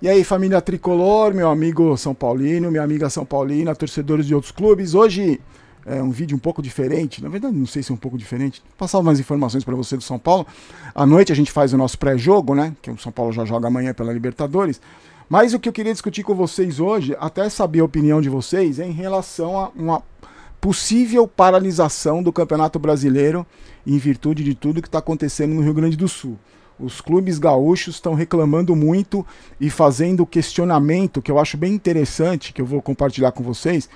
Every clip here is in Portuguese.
E aí, família tricolor, meu amigo São Paulino, minha amiga São Paulina, torcedores de outros clubes. Hoje é um vídeo um pouco diferente, na verdade não sei se é um pouco diferente. Vou passar umas informações para você do São Paulo. À noite a gente faz o nosso pré-jogo, né? Que o São Paulo já joga amanhã pela Libertadores. Mas o que eu queria discutir com vocês hoje, até saber a opinião de vocês, é em relação a uma possível paralisação do Campeonato Brasileiro em virtude de tudo que está acontecendo no Rio Grande do Sul os clubes gaúchos estão reclamando muito e fazendo questionamento que eu acho bem interessante, que eu vou compartilhar com vocês.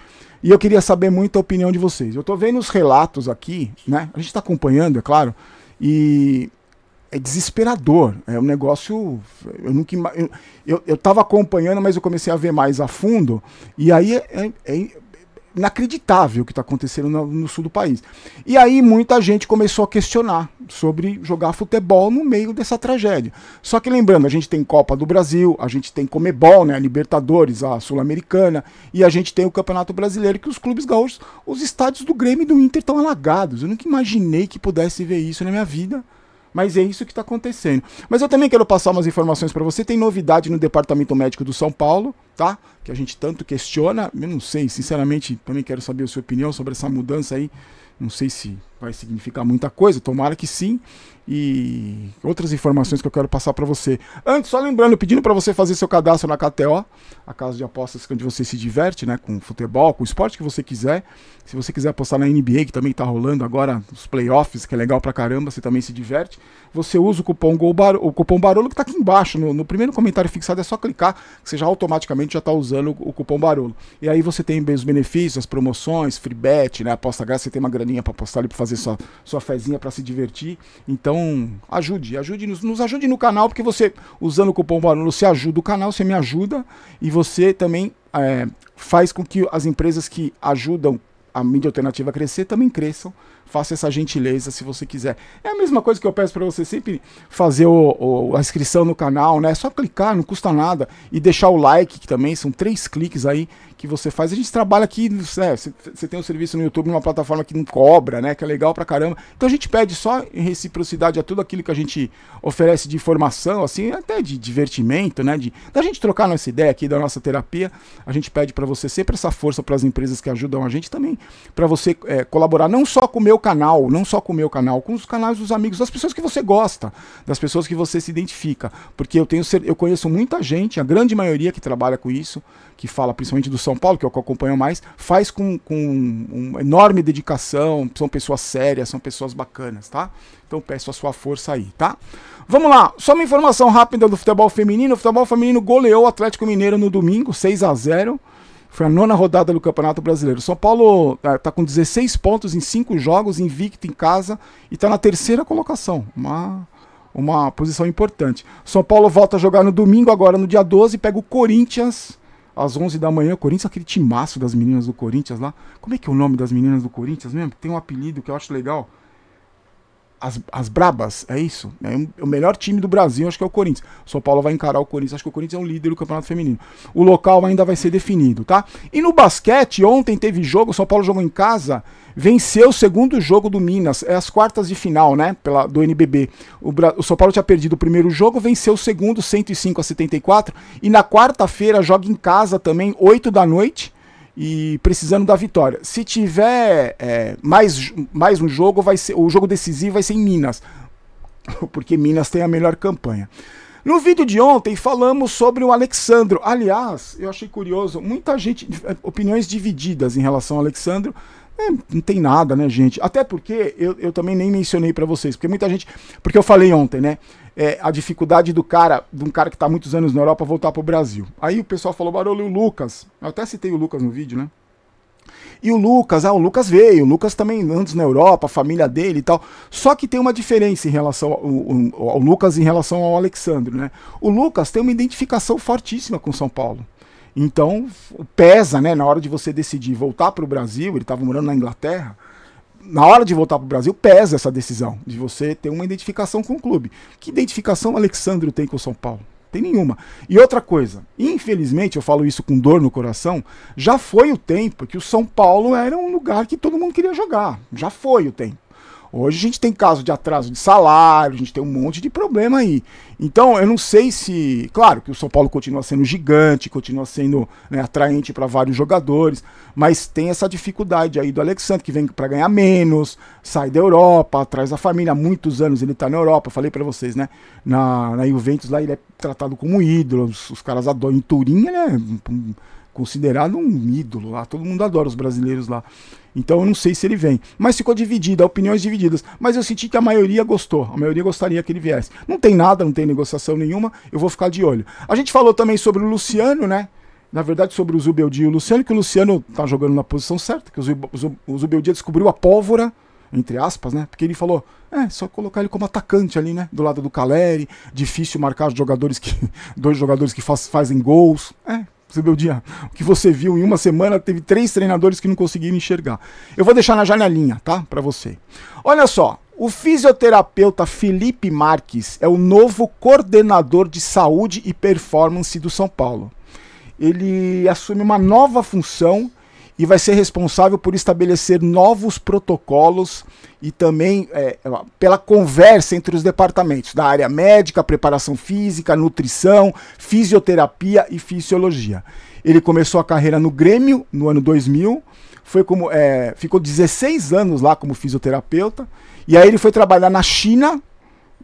E eu queria saber muito a opinião de vocês. Eu estou vendo os relatos aqui, né? A gente está acompanhando, é claro, e é desesperador. É um negócio. Eu nunca eu, eu, eu acompanhando, mas eu comecei a ver mais a fundo. E aí é, é, é inacreditável o que está acontecendo no, no, sul do país. E aí muita gente começou a questionar sobre jogar futebol no meio dessa tragédia. Só que lembrando, a gente tem Copa do Brasil, a gente tem Comebol, né, a Libertadores, a Sul-Americana, e a gente tem o Campeonato Brasileiro, que os clubes gaúchos, os estádios do Grêmio e do Inter estão alagados. Eu nunca imaginei que pudesse ver isso na minha vida. Mas é isso que está acontecendo. Mas eu também quero passar umas informações para você. Tem novidade no Departamento Médico do São Paulo, tá? Que a gente tanto questiona. Eu não sei, sinceramente, também quero saber a sua opinião sobre essa mudança aí. Não sei se vai significar muita coisa, tomara que sim e outras informações que eu quero passar para você. Antes, só lembrando, pedindo para você fazer seu cadastro na KTO, a casa de apostas é onde você se diverte, né, com futebol, com o esporte que você quiser. Se você quiser apostar na NBA, que também tá rolando agora os playoffs, que é legal pra caramba, você também se diverte. Você usa o cupom Golbar, o cupom Barolo que tá aqui embaixo, no, no, primeiro comentário fixado é só clicar, que você já automaticamente já tá usando o, o cupom Barolo. E aí você tem os benefícios, as promoções, free bet, né, aposta grátis, você tem uma graninha para apostar ali para fazer sua sua fezinha para se divertir. Então então, ajude, ajude, nos, nos ajude no canal, porque você, usando o cupom Barulho, você ajuda o canal, você me ajuda e você também é, faz com que as empresas que ajudam a mídia alternativa crescer, também cresçam. Faça essa gentileza se você quiser. É a mesma coisa que eu peço para você sempre fazer o, o, a inscrição no canal, né? É só clicar, não custa nada. E deixar o like, que também são três cliques aí que você faz. A gente trabalha aqui, né? você tem o um serviço no YouTube, numa plataforma que não cobra, né? Que é legal pra caramba. Então a gente pede só em reciprocidade a tudo aquilo que a gente oferece de informação, assim, até de divertimento, né? De, da gente trocar nossa ideia aqui, da nossa terapia. A gente pede para você sempre essa força para as empresas que ajudam a gente também para você é, colaborar não só com o meu canal, não só com o meu canal, com os canais dos amigos, das pessoas que você gosta, das pessoas que você se identifica, porque eu tenho eu conheço muita gente, a grande maioria que trabalha com isso, que fala principalmente do São Paulo, que é o que eu acompanho mais, faz com, com uma enorme dedicação, são pessoas sérias, são pessoas bacanas, tá? Então peço a sua força aí, tá? Vamos lá, só uma informação rápida do futebol feminino. O futebol feminino goleou o Atlético Mineiro no domingo, 6 a 0 foi a nona rodada do Campeonato Brasileiro. São Paulo está é, com 16 pontos em 5 jogos, invicto em casa, e está na terceira colocação. Uma, uma posição importante. São Paulo volta a jogar no domingo, agora no dia 12, pega o Corinthians às 11 da manhã. O Corinthians, aquele timaço das meninas do Corinthians lá. Como é que é o nome das meninas do Corinthians mesmo? Tem um apelido que eu acho legal as, as brabas, é isso. É o melhor time do Brasil, acho que é o Corinthians. O São Paulo vai encarar o Corinthians. Acho que o Corinthians é o líder do Campeonato Feminino. O local ainda vai ser definido, tá? E no basquete, ontem teve jogo, o São Paulo jogou em casa, venceu o segundo jogo do Minas, é as quartas de final, né? Pela, do NBB. O, o São Paulo tinha perdido o primeiro jogo, venceu o segundo, 105 a 74. E na quarta-feira joga em casa também, 8 da noite e precisando da vitória. Se tiver é, mais, mais um jogo, vai ser, o jogo decisivo vai ser em Minas, porque Minas tem a melhor campanha. No vídeo de ontem falamos sobre o Alexandro. Aliás, eu achei curioso, muita gente, opiniões divididas em relação ao Alexandro. É, não tem nada, né, gente? Até porque eu, eu também nem mencionei para vocês, porque muita gente. Porque eu falei ontem, né? é, a dificuldade do cara, de um cara que está muitos anos na Europa, voltar para o Brasil. Aí o pessoal falou, barulho, o Lucas? Eu até citei o Lucas no vídeo, né? E o Lucas, ah, o Lucas veio, o Lucas também antes na Europa, a família dele e tal. Só que tem uma diferença em relação ao, ao, ao Lucas em relação ao Alexandre, né? O Lucas tem uma identificação fortíssima com São Paulo. Então, pesa, né, na hora de você decidir voltar para o Brasil, ele estava morando na Inglaterra, na hora de voltar para o Brasil, pesa essa decisão de você ter uma identificação com o clube. Que identificação Alexandre tem com o São Paulo? Tem nenhuma. E outra coisa, infelizmente, eu falo isso com dor no coração, já foi o tempo que o São Paulo era um lugar que todo mundo queria jogar. Já foi o tempo. Hoje a gente tem caso de atraso de salário, a gente tem um monte de problema aí. Então, eu não sei se. Claro que o São Paulo continua sendo gigante, continua sendo né, atraente para vários jogadores, mas tem essa dificuldade aí do Alexandre, que vem para ganhar menos, sai da Europa, traz da família. Há muitos anos ele está na Europa, falei para vocês, né? Na, na Juventus lá ele é tratado como ídolo, os, os caras adoram. Em Turim né? considerado um ídolo lá, todo mundo adora os brasileiros lá. Então eu não sei se ele vem. Mas ficou dividida, opiniões divididas. Mas eu senti que a maioria gostou, a maioria gostaria que ele viesse. Não tem nada, não tem negociação nenhuma, eu vou ficar de olho. A gente falou também sobre o Luciano, né? Na verdade, sobre o Zubeldia e o Luciano, que o Luciano tá jogando na posição certa, que o Zubeldia descobriu a pólvora, entre aspas, né? Porque ele falou, é, só colocar ele como atacante ali, né? Do lado do Caleri, difícil marcar os jogadores que. dois jogadores que faz, fazem gols. É, você dia, o que você viu em uma semana, teve três treinadores que não conseguiram enxergar. Eu vou deixar na janelinha, tá? Para você. Olha só, o fisioterapeuta Felipe Marques é o novo coordenador de saúde e performance do São Paulo. Ele assume uma nova função e vai ser responsável por estabelecer novos protocolos e também é, pela conversa entre os departamentos da área médica, preparação física, nutrição, fisioterapia e fisiologia. Ele começou a carreira no Grêmio no ano 2000, foi como, é, ficou 16 anos lá como fisioterapeuta, e aí ele foi trabalhar na China,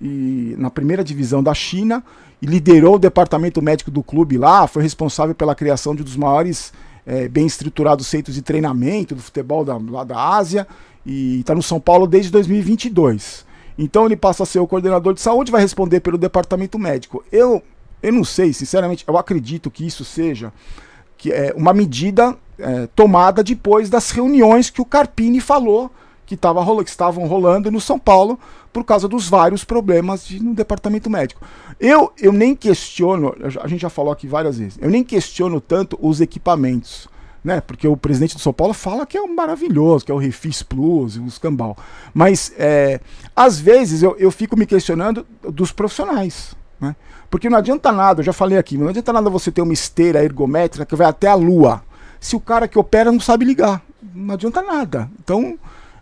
e, na primeira divisão da China, e liderou o departamento médico do clube lá, foi responsável pela criação de um dos maiores é, bem estruturado os centros de treinamento do futebol da, lá da Ásia e está no São Paulo desde 2022. Então ele passa a ser o coordenador de saúde, vai responder pelo departamento médico. Eu, eu não sei, sinceramente, eu acredito que isso seja que é uma medida é, tomada depois das reuniões que o Carpini falou que, tava que estavam rolando no São Paulo por causa dos vários problemas de, no departamento médico. Eu, eu nem questiono, a gente já falou aqui várias vezes, eu nem questiono tanto os equipamentos. Né? Porque o presidente do São Paulo fala que é um maravilhoso, que é o Refis Plus, o cambal. Mas é, às vezes eu, eu fico me questionando dos profissionais. Né? Porque não adianta nada, eu já falei aqui, não adianta nada você ter uma esteira ergométrica que vai até a lua. Se o cara que opera não sabe ligar, não adianta nada. Então,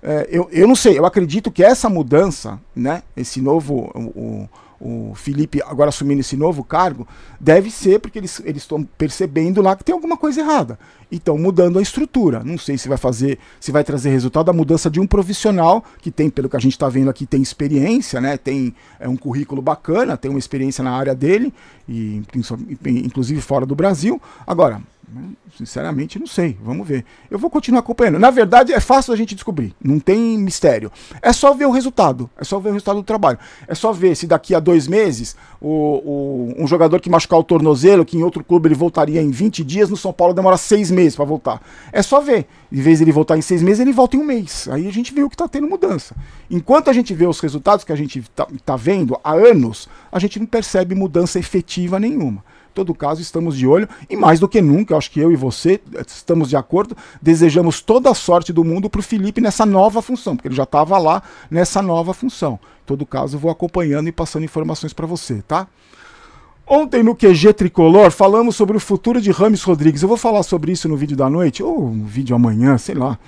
é, eu, eu não sei, eu acredito que essa mudança, né, esse novo. O, o, o Felipe agora assumindo esse novo cargo, deve ser porque eles estão percebendo lá que tem alguma coisa errada. Então, mudando a estrutura. Não sei se vai fazer, se vai trazer resultado da mudança de um profissional que tem, pelo que a gente está vendo aqui, tem experiência, né? Tem é, um currículo bacana, tem uma experiência na área dele, e inclusive fora do Brasil. Agora, Sinceramente, não sei. Vamos ver. Eu vou continuar acompanhando. Na verdade, é fácil a gente descobrir. Não tem mistério. É só ver o resultado. É só ver o resultado do trabalho. É só ver se daqui a dois meses o, o um jogador que machucar o tornozelo, que em outro clube ele voltaria em 20 dias, no São Paulo demora seis meses para voltar. É só ver. Em vez de ele voltar em seis meses, ele volta em um mês. Aí a gente vê o que está tendo mudança. Enquanto a gente vê os resultados que a gente está tá vendo há anos, a gente não percebe mudança efetiva nenhuma todo caso, estamos de olho e mais do que nunca, acho que eu e você eh, estamos de acordo, desejamos toda a sorte do mundo para o Felipe nessa nova função, porque ele já estava lá nessa nova função. Em todo caso, vou acompanhando e passando informações para você, tá? Ontem no QG Tricolor falamos sobre o futuro de Rames Rodrigues. Eu vou falar sobre isso no vídeo da noite, ou no vídeo amanhã, sei lá.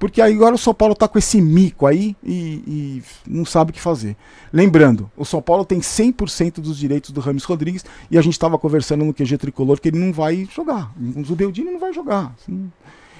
Porque agora o São Paulo está com esse mico aí e, e, não sabe o que fazer. Lembrando, o São Paulo tem 100% dos direitos do Rames Rodrigues e a gente estava conversando no QG Tricolor que ele não vai jogar. O Zubeldini não vai jogar. Assim.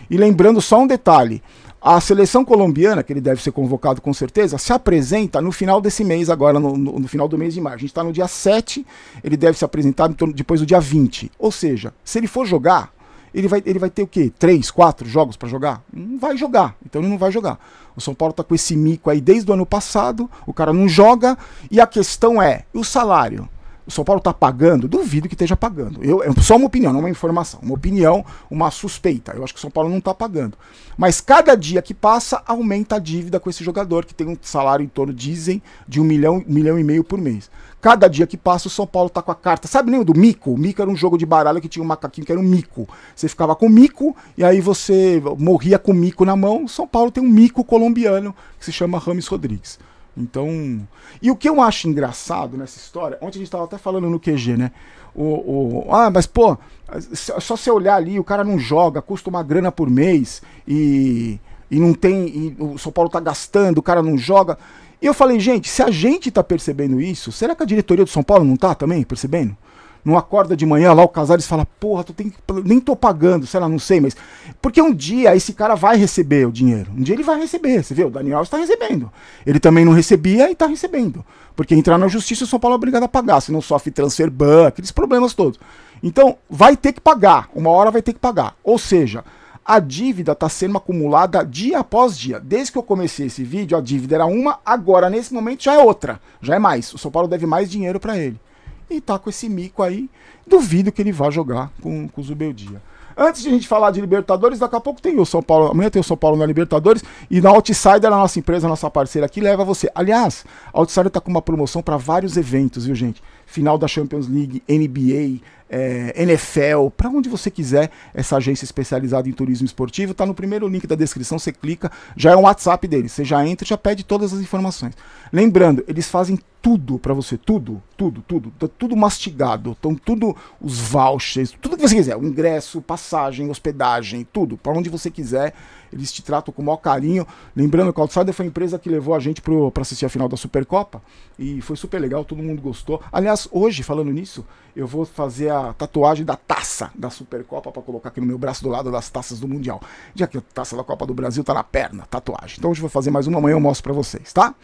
E lembrando só um detalhe: a seleção colombiana, que ele deve ser convocado com certeza, se apresenta no final desse mês, agora no, no, no final do mês de maio. A gente está no dia 7, ele deve se apresentar depois do dia 20. Ou seja, se ele for jogar, ele vai, ele vai ter o quê? Três, quatro jogos para jogar? Não vai jogar, então ele não vai jogar. O São Paulo está com esse mico aí desde o ano passado, o cara não joga, e a questão é, o salário? O São Paulo está pagando? Duvido que esteja pagando. Eu, é só uma opinião, não é uma informação. Uma opinião, uma suspeita. Eu acho que o São Paulo não está pagando. Mas cada dia que passa, aumenta a dívida com esse jogador, que tem um salário em torno, dizem, de um milhão, milhão e meio por mês. Cada dia que passa, o São Paulo tá com a carta. Sabe nem o do mico? O mico era um jogo de baralho que tinha um macaquinho que era um mico. Você ficava com o mico e aí você morria com o mico na mão. São Paulo tem um mico colombiano que se chama Rames Rodrigues. Então. E o que eu acho engraçado nessa história, ontem a gente estava até falando no QG, né? O, o, ah, mas pô, só você olhar ali, o cara não joga, custa uma grana por mês e, e não tem. E o São Paulo tá gastando, o cara não joga. E eu falei, gente, se a gente está percebendo isso, será que a diretoria do São Paulo não está também percebendo? Não acorda de manhã lá, o Casares fala, porra, tu tem, nem tô pagando, sei lá, não sei, mas. Porque um dia esse cara vai receber o dinheiro. Um dia ele vai receber, você viu? O Daniel está recebendo. Ele também não recebia e está recebendo. Porque entrar na justiça o São Paulo é obrigado a pagar, senão sofre transfer ban, aqueles problemas todos. Então, vai ter que pagar. Uma hora vai ter que pagar. Ou seja, a dívida está sendo acumulada dia após dia. Desde que eu comecei esse vídeo, a dívida era uma, agora nesse momento já é outra, já é mais. O São Paulo deve mais dinheiro para ele. E tá com esse mico aí, duvido que ele vá jogar com, com o Zubeldia. Antes de a gente falar de Libertadores, daqui a pouco tem o São Paulo, amanhã tem o São Paulo na Libertadores e na Outsider, a nossa empresa, a nossa parceira aqui, leva você. Aliás, a Outsider está com uma promoção para vários eventos, viu gente? final da Champions League, NBA, é, eh, NFL, para onde você quiser, essa agência especializada em turismo esportivo, tá no primeiro link da descrição, você clica, já é um WhatsApp dele, você já entra e já pede todas as informações. Lembrando, eles fazem tudo para você, tudo, tudo, tudo, tá tudo mastigado, então tudo os vouchers, tudo que você quiser, o ingresso, passagem, hospedagem, tudo, para onde você quiser eles te tratam com o maior carinho. Lembrando que o Outsider foi a empresa que levou a gente para assistir a final da Supercopa e foi super legal, todo mundo gostou. Aliás, hoje, falando nisso, eu vou fazer a tatuagem da taça da Supercopa para colocar aqui no meu braço do lado das taças do Mundial. Já que a taça da Copa do Brasil tá na perna, tatuagem. Então hoje eu vou fazer mais uma, amanhã eu mostro para vocês, tá?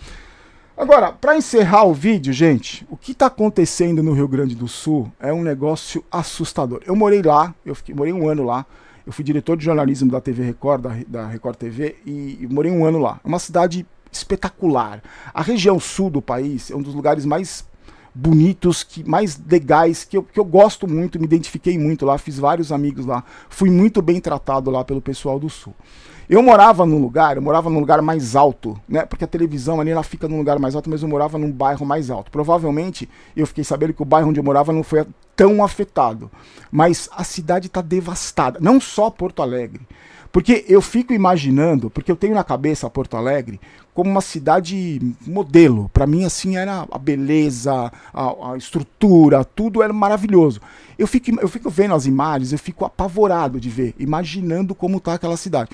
Agora, para encerrar o vídeo, gente, o que está acontecendo no Rio Grande do Sul é um negócio assustador. Eu morei lá, eu fiquei, morei um ano lá, eu fui diretor de jornalismo da TV Record, da, da Record TV, e, e morei um ano lá. É uma cidade espetacular. A região sul do país é um dos lugares mais bonitos, que mais legais, que eu, que eu gosto muito, me identifiquei muito lá, fiz vários amigos lá, fui muito bem tratado lá pelo pessoal do Sul. Eu morava num lugar, eu morava num lugar mais alto, né? Porque a televisão ali ela fica num lugar mais alto, mas eu morava num bairro mais alto. Provavelmente eu fiquei sabendo que o bairro onde eu morava não foi tão afetado. Mas a cidade está devastada, não só Porto Alegre. Porque eu fico imaginando, porque eu tenho na cabeça Porto Alegre como uma cidade modelo. Para mim, assim, era a beleza, a, a, estrutura, tudo era maravilhoso. Eu fico, eu fico vendo as imagens, eu fico apavorado de ver, imaginando como tá aquela cidade.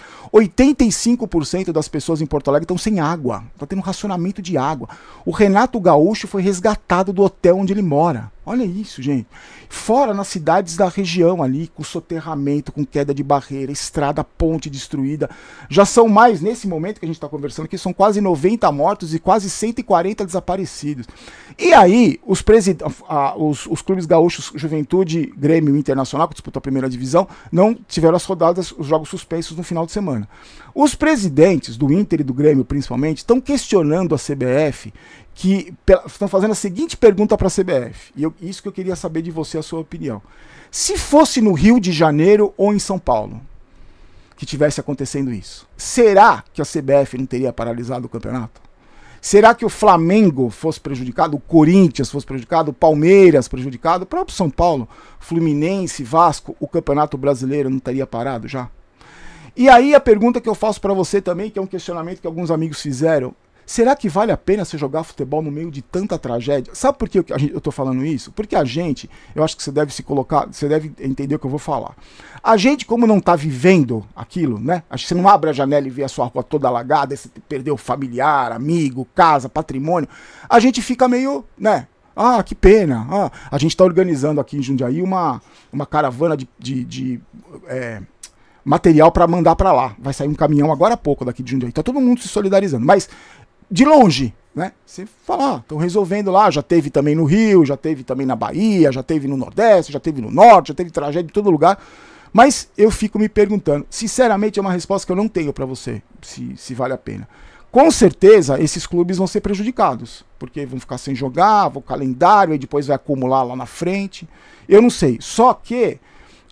85% das pessoas em Porto Alegre estão sem água. Está tendo um racionamento de água. O Renato Gaúcho foi resgatado do hotel onde ele mora. Olha isso, gente. Fora nas cidades da região ali, com soterramento, com queda de barreira, estrada, ponte destruída. Já são mais, nesse momento que a gente está conversando aqui, são quase 90 mortos e quase 140 desaparecidos. E aí, os, ah, os, os clubes gaúchos, Juventude, Grêmio Internacional, que disputam a primeira divisão, não tiveram as rodadas, os jogos suspensos no final de semana. Os presidentes do Inter e do Grêmio, principalmente, estão questionando a CBF que estão fazendo a seguinte pergunta para a CBF, e eu, isso que eu queria saber de você, a sua opinião. Se fosse no Rio de Janeiro ou em São Paulo que tivesse acontecendo isso, será que a CBF não teria paralisado o campeonato? Será que o Flamengo fosse prejudicado, o Corinthians fosse prejudicado, o Palmeiras prejudicado, o próprio São Paulo, Fluminense, Vasco, o Campeonato Brasileiro não teria parado já? E aí a pergunta que eu faço para você também, que é um questionamento que alguns amigos fizeram, Será que vale a pena você jogar futebol no meio de tanta tragédia? Sabe por que eu estou falando isso? Porque a gente, eu acho que você deve se colocar, você deve entender o que eu vou falar. A gente, como não está vivendo aquilo, né? Acho que você não abre a janela e vê a sua rua toda alagada, você perdeu familiar, amigo, casa, patrimônio. A gente fica meio, né? Ah, que pena. Ah, a gente está organizando aqui em Jundiaí uma, uma caravana de, de, de é, material para mandar para lá. Vai sair um caminhão agora há pouco daqui de Jundiaí. Tá todo mundo se solidarizando. Mas de longe, né? Você fala, estão ah, resolvendo lá, já teve também no Rio, já teve também na Bahia, já teve no Nordeste, já teve no Norte, já teve tragédia em todo lugar. Mas eu fico me perguntando, sinceramente é uma resposta que eu não tenho para você, se, se vale a pena. Com certeza esses clubes vão ser prejudicados, porque vão ficar sem jogar, o calendário, e depois vai acumular lá na frente. Eu não sei. Só que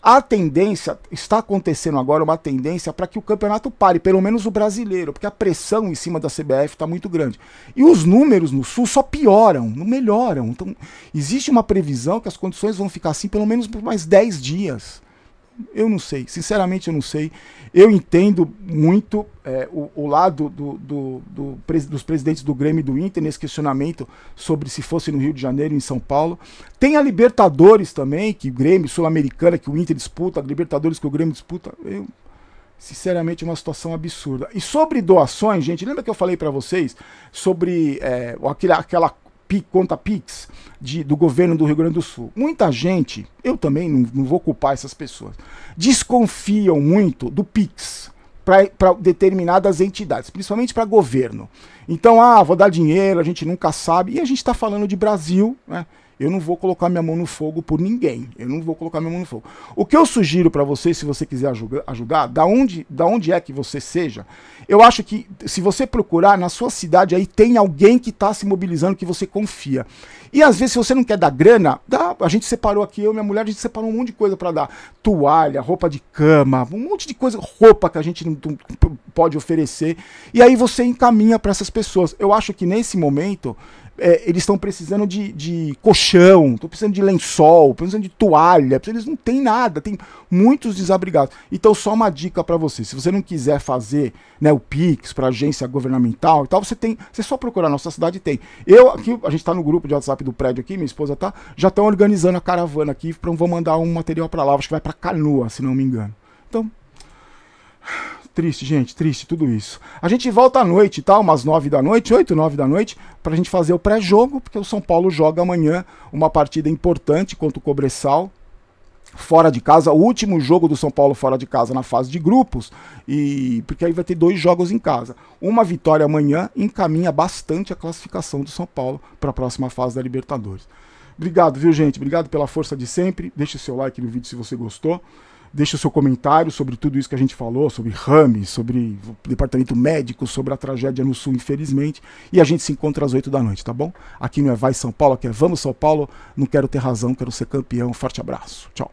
a tendência, está acontecendo agora uma tendência para que o campeonato pare, pelo menos o brasileiro, porque a pressão em cima da CBF está muito grande. E os números no Sul só pioram, não melhoram. Então, existe uma previsão que as condições vão ficar assim pelo menos por mais 10 dias. Eu não sei, sinceramente eu não sei. Eu entendo muito é, o, o, lado do, do, do, dos presidentes do Grêmio e do Inter nesse questionamento sobre se fosse no Rio de Janeiro, em São Paulo. Tem a Libertadores também, que o Grêmio, Sul-Americana, que o Inter disputa, a Libertadores que o Grêmio disputa. Eu, sinceramente, é uma situação absurda. E sobre doações, gente, lembra que eu falei para vocês sobre é, aquele, aquela, conta Pix de, do governo do Rio Grande do Sul. Muita gente, eu também não, não vou culpar essas pessoas, desconfiam muito do Pix para determinadas entidades, principalmente para governo. Então, ah, vou dar dinheiro, a gente nunca sabe. E a gente está falando de Brasil, né? Eu não vou colocar minha mão no fogo por ninguém. Eu não vou colocar minha mão no fogo. O que eu sugiro para você, se você quiser ajudar, ajudar, da onde, da onde é que você seja, eu acho que se você procurar na sua cidade aí tem alguém que está se mobilizando que você confia. E às vezes se você não quer dar grana, dá, a gente separou aqui eu e minha mulher, a gente separou um monte de coisa para dar, toalha, roupa de cama, um monte de coisa, roupa que a gente não pode oferecer. E aí você encaminha para essas pessoas. Eu acho que nesse momento é, eles estão precisando de, de colchão, estão precisando de lençol, precisando de toalha, eles não têm nada, tem muitos desabrigados. Então, só uma dica para você: se você não quiser fazer né, o Pix para agência governamental e tal, você tem. Você só procurar, nossa cidade tem. Eu aqui, a gente está no grupo de WhatsApp do prédio aqui, minha esposa tá, já estão organizando a caravana aqui, pra, vou mandar um material para lá, acho que vai para canoa, se não me engano. Então. Triste, gente, triste tudo isso. A gente volta à noite, tá? Umas 9 da noite, 8, 9 da noite, pra gente fazer o pré-jogo, porque o São Paulo joga amanhã uma partida importante contra o Cobressal, fora de casa, o último jogo do São Paulo fora de casa na fase de grupos, e porque aí vai ter dois jogos em casa. Uma vitória amanhã encaminha bastante a classificação do São Paulo para a próxima fase da Libertadores. Obrigado, viu, gente? Obrigado pela força de sempre. Deixe seu like no vídeo se você gostou deixe o seu comentário sobre tudo isso que a gente falou, sobre Rame, sobre o departamento médico, sobre a tragédia no Sul, infelizmente. E a gente se encontra às 8 da noite, tá bom? Aqui não é Vai São Paulo, aqui é Vamos São Paulo. Não quero ter razão, quero ser campeão. Forte abraço. Tchau.